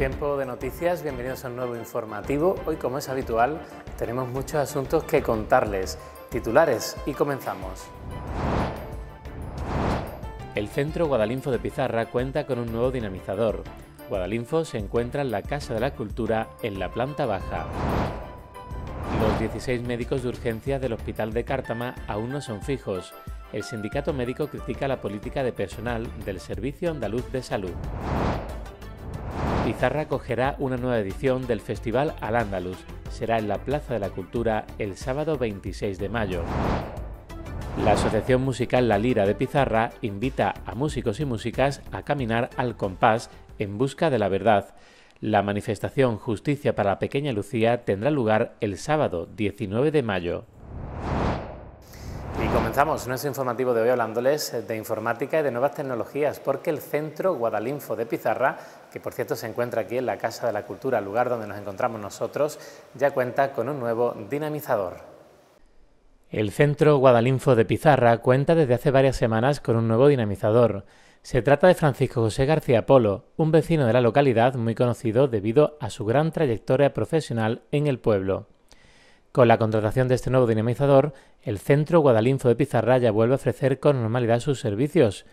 Tiempo de noticias, bienvenidos a un nuevo informativo. Hoy, como es habitual, tenemos muchos asuntos que contarles. Titulares y comenzamos. El Centro Guadalinfo de Pizarra cuenta con un nuevo dinamizador. Guadalinfo se encuentra en la Casa de la Cultura, en la planta baja. Los 16 médicos de urgencia del Hospital de Cártama aún no son fijos. El sindicato médico critica la política de personal del Servicio Andaluz de Salud. ...Pizarra acogerá una nueva edición del Festival Al Andalus. Será en la Plaza de la Cultura el sábado 26 de mayo. La Asociación Musical La Lira de Pizarra invita a músicos y músicas a caminar al compás en busca de la verdad. La manifestación Justicia para la Pequeña Lucía tendrá lugar el sábado 19 de mayo. Y comenzamos nuestro informativo de hoy hablándoles de informática y de nuevas tecnologías, porque el Centro Guadalinfo de Pizarra que por cierto se encuentra aquí en la Casa de la Cultura, el lugar donde nos encontramos nosotros, ya cuenta con un nuevo dinamizador. El Centro Guadalinfo de Pizarra cuenta desde hace varias semanas con un nuevo dinamizador. Se trata de Francisco José García Polo, un vecino de la localidad muy conocido debido a su gran trayectoria profesional en el pueblo. Con la contratación de este nuevo dinamizador, el Centro Guadalinfo de Pizarra ya vuelve a ofrecer con normalidad sus servicios,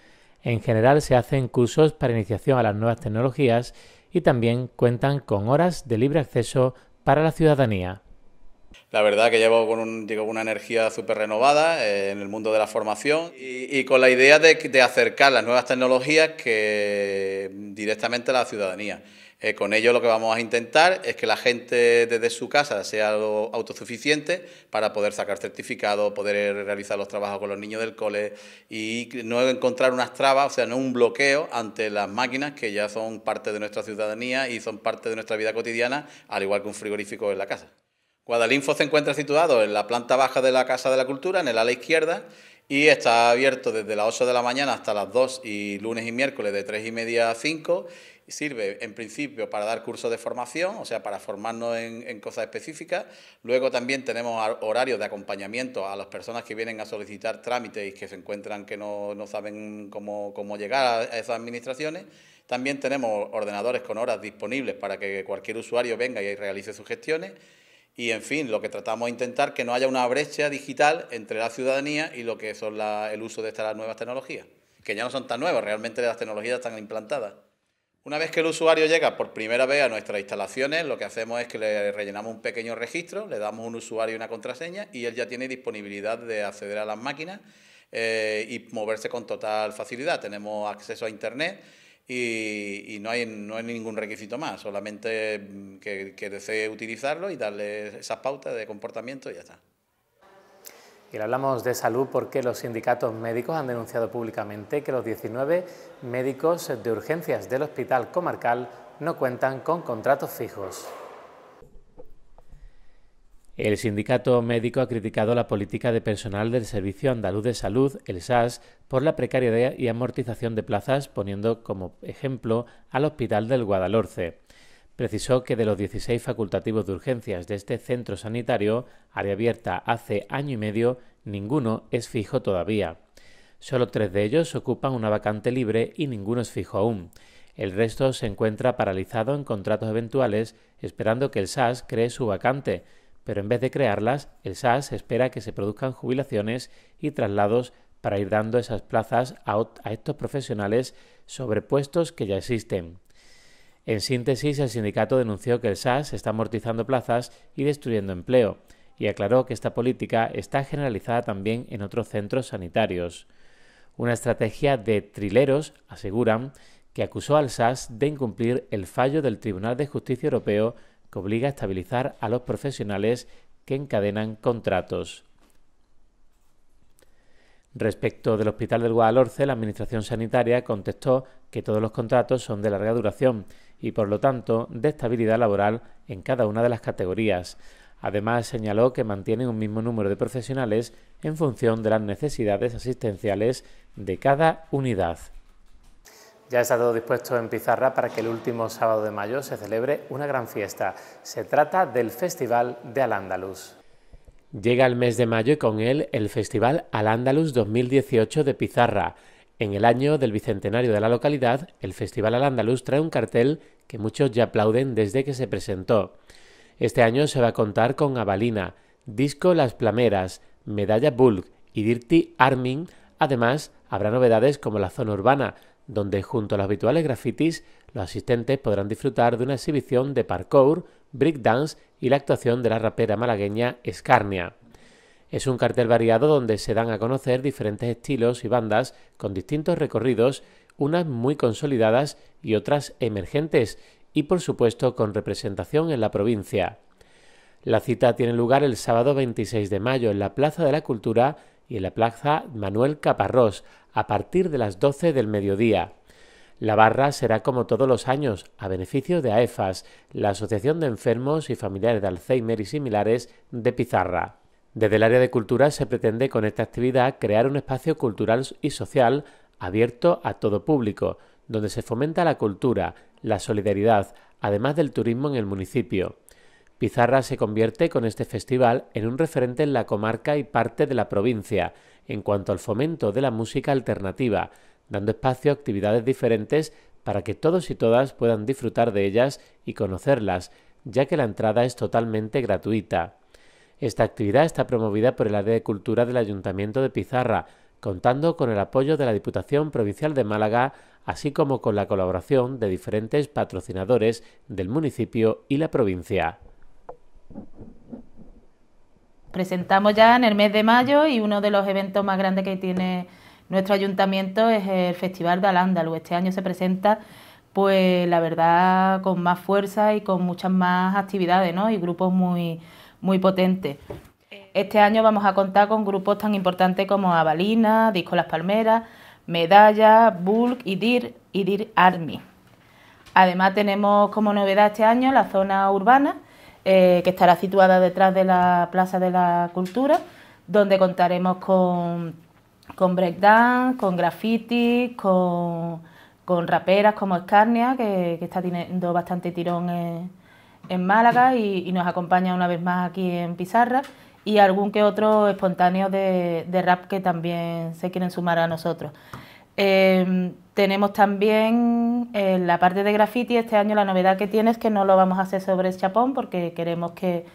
en general se hacen cursos para iniciación a las nuevas tecnologías y también cuentan con horas de libre acceso para la ciudadanía. La verdad que llevo con una energía súper renovada eh, en el mundo de la formación y, con la idea de, acercar las nuevas tecnologías mm, directamente a la ciudadanía. Eh, con ello lo que vamos a intentar es que la gente desde su casa sea autosuficiente para poder sacar certificados, poder realizar los trabajos con los niños del cole y no encontrar unas trabas, o sea, no un bloqueo ante las máquinas que ya son parte de nuestra ciudadanía y son parte de nuestra vida cotidiana, al igual que un frigorífico en la casa. Guadalinfo se encuentra situado en la planta baja de la Casa de la Cultura, en el ala izquierda, y está abierto desde las 8 de la mañana hasta las 2 y lunes y miércoles de 3 y media a 5. Sirve en principio para dar cursos de formación, o sea, para formarnos en, cosas específicas. Luego también tenemos horarios de acompañamiento a las personas que vienen a solicitar trámites y que se encuentran que no, no saben cómo, cómo llegar a esas administraciones. También tenemos ordenadores con horas disponibles para que cualquier usuario venga y realice sus gestiones y, en fin, lo que tratamos de intentar que no haya una brecha digital entre la ciudadanía y lo que son el uso de estas nuevas tecnologías, que ya no son tan nuevas, realmente las tecnologías están implantadas. Una vez que el usuario llega por primera vez a nuestras instalaciones, lo que hacemos es que le rellenamos un pequeño registro, le damos un usuario y una contraseña y él ya tiene disponibilidad de acceder a las máquinas eh, y moverse con total facilidad. Tenemos acceso a Internet y, no, hay, no hay ningún requisito más, solamente mm, que, desee utilizarlo y darle esas pautas de comportamiento y ya está. Y le hablamos de salud porque los sindicatos médicos han denunciado públicamente que los 19 médicos de urgencias del Hospital Comarcal no cuentan con contratos fijos. El sindicato médico ha criticado la política de personal del Servicio Andaluz de Salud, el SAS, por la precariedad y amortización de plazas, poniendo como ejemplo al Hospital del Guadalhorce. Precisó que de los 16 facultativos de urgencias de este centro sanitario, área abierta hace año y medio, ninguno es fijo todavía. Solo tres de ellos ocupan una vacante libre y ninguno es fijo aún. El resto se encuentra paralizado en contratos eventuales, esperando que el SAS cree su vacante pero en vez de crearlas, el SAS espera que se produzcan jubilaciones y traslados para ir dando esas plazas a, estos profesionales sobre puestos que ya existen. En síntesis, el sindicato denunció que el SAS está amortizando plazas y destruyendo empleo, y aclaró que esta política está generalizada también en otros centros sanitarios. Una estrategia de trileros, aseguran, que acusó al SAS de incumplir el fallo del Tribunal de Justicia Europeo que obliga a estabilizar a los profesionales que encadenan contratos. Respecto del Hospital del Guadalhorce, la Administración Sanitaria contestó que todos los contratos son de larga duración y, por lo tanto, de estabilidad laboral en cada una de las categorías. Además, señaló que mantienen un mismo número de profesionales en función de las necesidades asistenciales de cada unidad. Ya está todo dispuesto en Pizarra para que el último sábado de mayo se celebre una gran fiesta. Se trata del Festival de al Llega el mes de mayo y con él el Festival al 2018 de Pizarra. En el año del bicentenario de la localidad, el Festival al trae un cartel que muchos ya aplauden desde que se presentó. Este año se va a contar con Avalina, Disco Las Plameras, Medalla Bulk y Dirty Armin. Además, habrá novedades como la zona urbana, donde junto a los habituales grafitis, los asistentes podrán disfrutar de una exhibición de parkour, breakdance y la actuación de la rapera malagueña Escarnia. Es un cartel variado donde se dan a conocer diferentes estilos y bandas con distintos recorridos, unas muy consolidadas y otras emergentes, y por supuesto con representación en la provincia. La cita tiene lugar el sábado 26 de mayo en la Plaza de la Cultura y en la plaza Manuel Caparrós a partir de las 12 del mediodía. La barra será como todos los años, a beneficio de AEFAS, la Asociación de Enfermos y Familiares de Alzheimer y similares de Pizarra. Desde el área de cultura se pretende con esta actividad crear un espacio cultural y social abierto a todo público, donde se fomenta la cultura, la solidaridad, además del turismo en el municipio. Pizarra se convierte con este festival en un referente en la comarca y parte de la provincia en cuanto al fomento de la música alternativa, dando espacio a actividades diferentes para que todos y todas puedan disfrutar de ellas y conocerlas, ya que la entrada es totalmente gratuita. Esta actividad está promovida por el área de cultura del Ayuntamiento de Pizarra, contando con el apoyo de la Diputación Provincial de Málaga, así como con la colaboración de diferentes patrocinadores del municipio y la provincia. Presentamos ya en el mes de mayo y uno de los eventos más grandes que tiene nuestro ayuntamiento es el Festival de al Este año se presenta, pues la verdad, con más fuerza y con muchas más actividades ¿no? y grupos muy, muy potentes. Este año vamos a contar con grupos tan importantes como Avalina, Disco Las Palmeras, Medalla, Bulk y DIR, y DIR Army. Además tenemos como novedad este año la zona urbana, eh, que estará situada detrás de la Plaza de la Cultura, donde contaremos con, con breakdance, con graffiti, con, con raperas como Escarnia, que, está teniendo bastante tirón en, Málaga y, nos acompaña una vez más aquí en Pizarra, y algún que otro espontáneo de rap que también se quieren sumar a nosotros. Em, tenemos también eh, la parte de graffiti, este año la novedad que tiene es que no lo vamos a hacer sobre el chapón porque queremos que,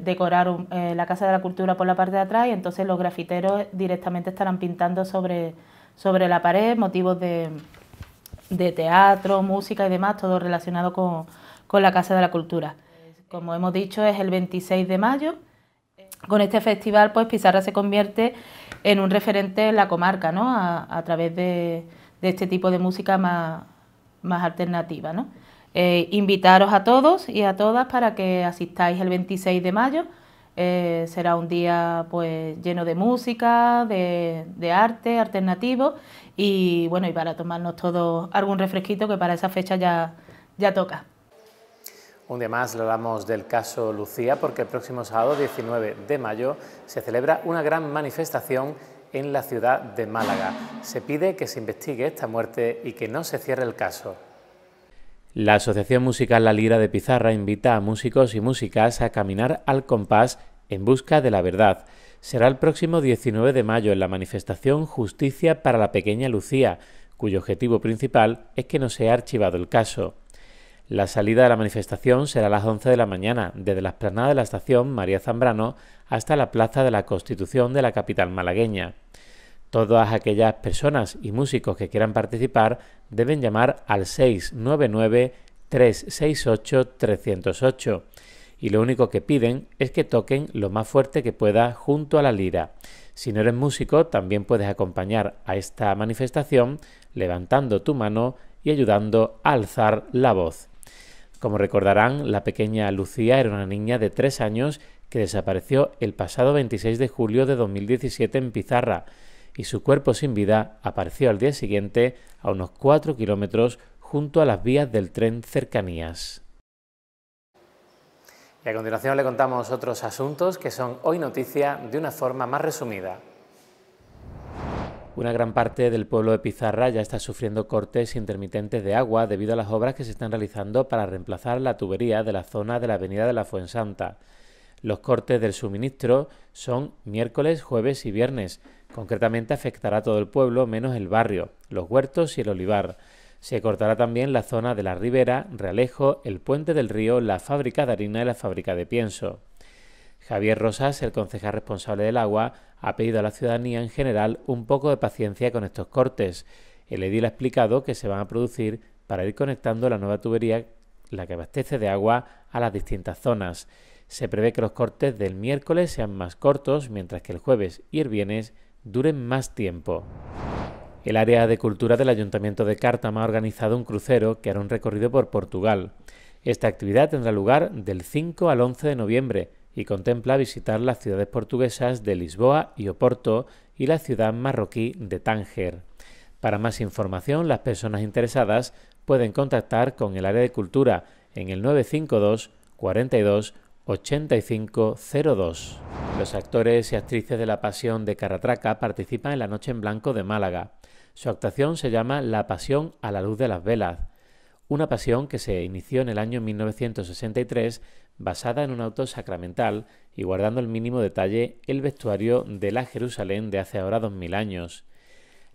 decorar eh, la Casa de la Cultura por la parte de atrás y entonces los grafiteros directamente estarán pintando sobre, sobre la pared motivos de, de teatro, música y demás, todo relacionado con, la Casa de la Cultura. Como hemos dicho, es el 26 de mayo. Con este festival, pues Pizarra se convierte en un referente en la comarca, ¿no? a, través de, este tipo de música más, alternativa. ¿no? Eh, invitaros a todos y a todas para que asistáis el 26 de mayo. Eh, será un día pues lleno de música, de, arte alternativo y bueno, y para tomarnos todos algún refresquito que para esa fecha ya, ya toca. Un día más hablamos del caso Lucía porque el próximo sábado 19 de mayo se celebra una gran manifestación en la ciudad de Málaga. Se pide que se investigue esta muerte y que no se cierre el caso. La Asociación Musical La Lira de Pizarra invita a músicos y músicas a caminar al compás en busca de la verdad. Será el próximo 19 de mayo en la manifestación Justicia para la Pequeña Lucía, cuyo objetivo principal es que no sea archivado el caso. La salida de la manifestación será a las 11 de la mañana, desde la esplanada de la estación María Zambrano hasta la Plaza de la Constitución de la capital malagueña. Todas aquellas personas y músicos que quieran participar deben llamar al 699-368-308 y lo único que piden es que toquen lo más fuerte que pueda junto a la lira. Si no eres músico, también puedes acompañar a esta manifestación levantando tu mano y ayudando a alzar la voz. Como recordarán, la pequeña Lucía era una niña de tres años que desapareció el pasado 26 de julio de 2017 en Pizarra y su cuerpo sin vida apareció al día siguiente a unos 4 kilómetros junto a las vías del tren cercanías. Y a continuación le contamos otros asuntos que son hoy noticia de una forma más resumida. Una gran parte del pueblo de Pizarra ya está sufriendo cortes intermitentes de agua debido a las obras que se están realizando para reemplazar la tubería de la zona de la avenida de la Fuensanta. Los cortes del suministro son miércoles, jueves y viernes. Concretamente afectará a todo el pueblo menos el barrio, los huertos y el olivar. Se cortará también la zona de la ribera, Realejo, el puente del río, la fábrica de harina y la fábrica de pienso. Javier Rosas, el concejal responsable del agua, ha pedido a la ciudadanía en general un poco de paciencia con estos cortes. El edil ha explicado que se van a producir para ir conectando la nueva tubería, la que abastece de agua, a las distintas zonas. Se prevé que los cortes del miércoles sean más cortos, mientras que el jueves y el viernes duren más tiempo. El área de cultura del Ayuntamiento de Cártama ha organizado un crucero que hará un recorrido por Portugal. Esta actividad tendrá lugar del 5 al 11 de noviembre y contempla visitar las ciudades portuguesas de Lisboa y Oporto y la ciudad marroquí de Tánger. Para más información, las personas interesadas pueden contactar con el área de cultura en el 952 42 8502. Los actores y actrices de La Pasión de Caratraca participan en la Noche en Blanco de Málaga. Su actuación se llama La Pasión a la luz de las velas, una pasión que se inició en el año 1963 basada en un auto sacramental y guardando el mínimo detalle el vestuario de la Jerusalén de hace ahora 2000 años.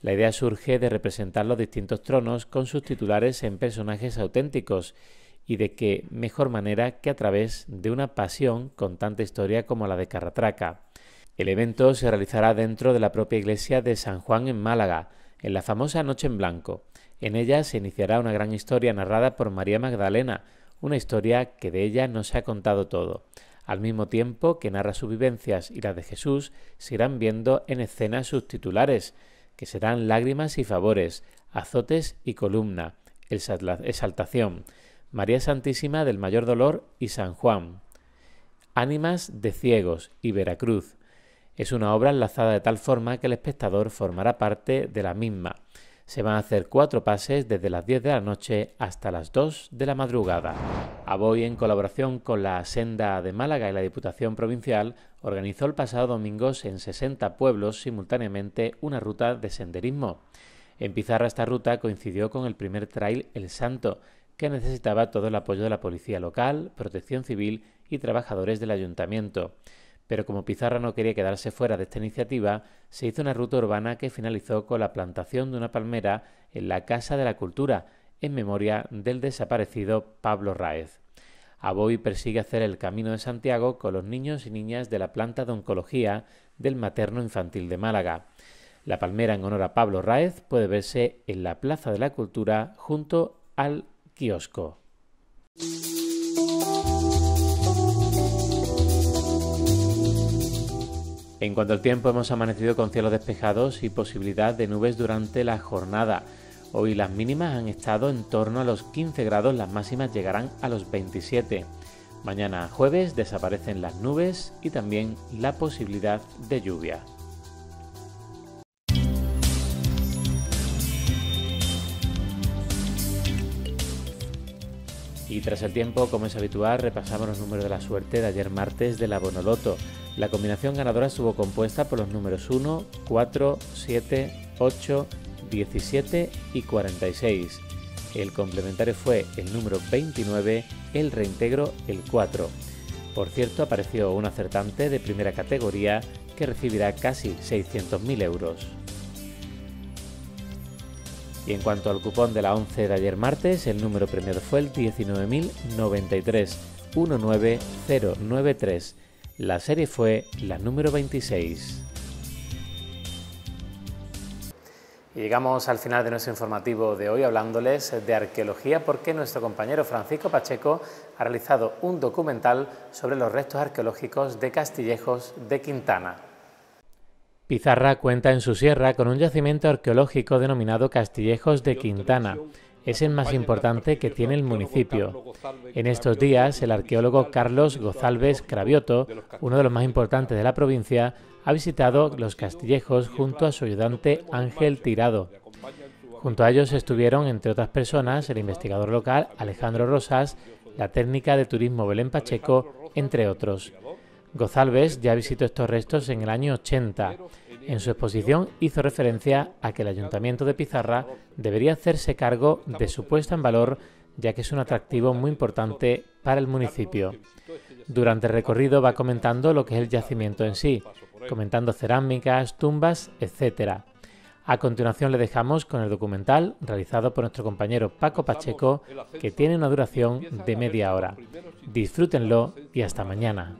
La idea surge de representar los distintos tronos con sus titulares en personajes auténticos y de qué mejor manera que a través de una pasión con tanta historia como la de Carratraca. El evento se realizará dentro de la propia iglesia de San Juan en Málaga, en la famosa Noche en Blanco. En ella se iniciará una gran historia narrada por María Magdalena, una historia que de ella no se ha contado todo. Al mismo tiempo que narra sus vivencias y las de Jesús, se irán viendo en escenas sus titulares, que serán lágrimas y favores, azotes y columna, exaltación, María Santísima del Mayor Dolor y San Juan, Ánimas de Ciegos y Veracruz. Es una obra enlazada de tal forma que el espectador formará parte de la misma. Se van a hacer cuatro pases desde las 10 de la noche hasta las 2 de la madrugada. Aboy, en colaboración con la Senda de Málaga y la Diputación Provincial, organizó el pasado domingo en 60 pueblos simultáneamente una ruta de senderismo. En Pizarra esta ruta coincidió con el primer trail El Santo, que necesitaba todo el apoyo de la policía local, protección civil y trabajadores del ayuntamiento. Pero como Pizarra no quería quedarse fuera de esta iniciativa, se hizo una ruta urbana que finalizó con la plantación de una palmera en la Casa de la Cultura, en memoria del desaparecido Pablo Raez. Aboy persigue hacer el Camino de Santiago con los niños y niñas de la planta de oncología del Materno Infantil de Málaga. La palmera en honor a Pablo Raez puede verse en la Plaza de la Cultura junto al kiosco. En cuanto al tiempo, hemos amanecido con cielos despejados y posibilidad de nubes durante la jornada. Hoy las mínimas han estado en torno a los 15 grados, las máximas llegarán a los 27. Mañana jueves desaparecen las nubes y también la posibilidad de lluvia. Y tras el tiempo, como es habitual, repasamos los números de la suerte de ayer martes de la Bonoloto. La combinación ganadora estuvo compuesta por los números 1, 4, 7, 8, 17 y 46. El complementario fue el número 29, el reintegro el 4. Por cierto, apareció un acertante de primera categoría que recibirá casi 600.000 euros. Y en cuanto al cupón de la 11 de ayer martes, el número premiado fue el 19.093, 19093 la serie fue la número 26. Y llegamos al final de nuestro informativo de hoy hablándoles de arqueología porque nuestro compañero Francisco Pacheco ha realizado un documental sobre los restos arqueológicos de Castillejos de Quintana. Pizarra cuenta en su sierra con un yacimiento arqueológico denominado Castillejos de Quintana es el más importante que tiene el municipio. En estos días, el arqueólogo Carlos Gozalves Cravioto, uno de los más importantes de la provincia, ha visitado los castillejos junto a su ayudante Ángel Tirado. Junto a ellos estuvieron, entre otras personas, el investigador local Alejandro Rosas, la técnica de turismo Belén Pacheco, entre otros. Gozalves ya visitó estos restos en el año 80. En su exposición hizo referencia a que el ayuntamiento de Pizarra debería hacerse cargo de su puesta en valor ya que es un atractivo muy importante para el municipio. Durante el recorrido va comentando lo que es el yacimiento en sí, comentando cerámicas, tumbas, etc. A continuación le dejamos con el documental realizado por nuestro compañero Paco Pacheco, que tiene una duración de media hora. Disfrútenlo y hasta mañana.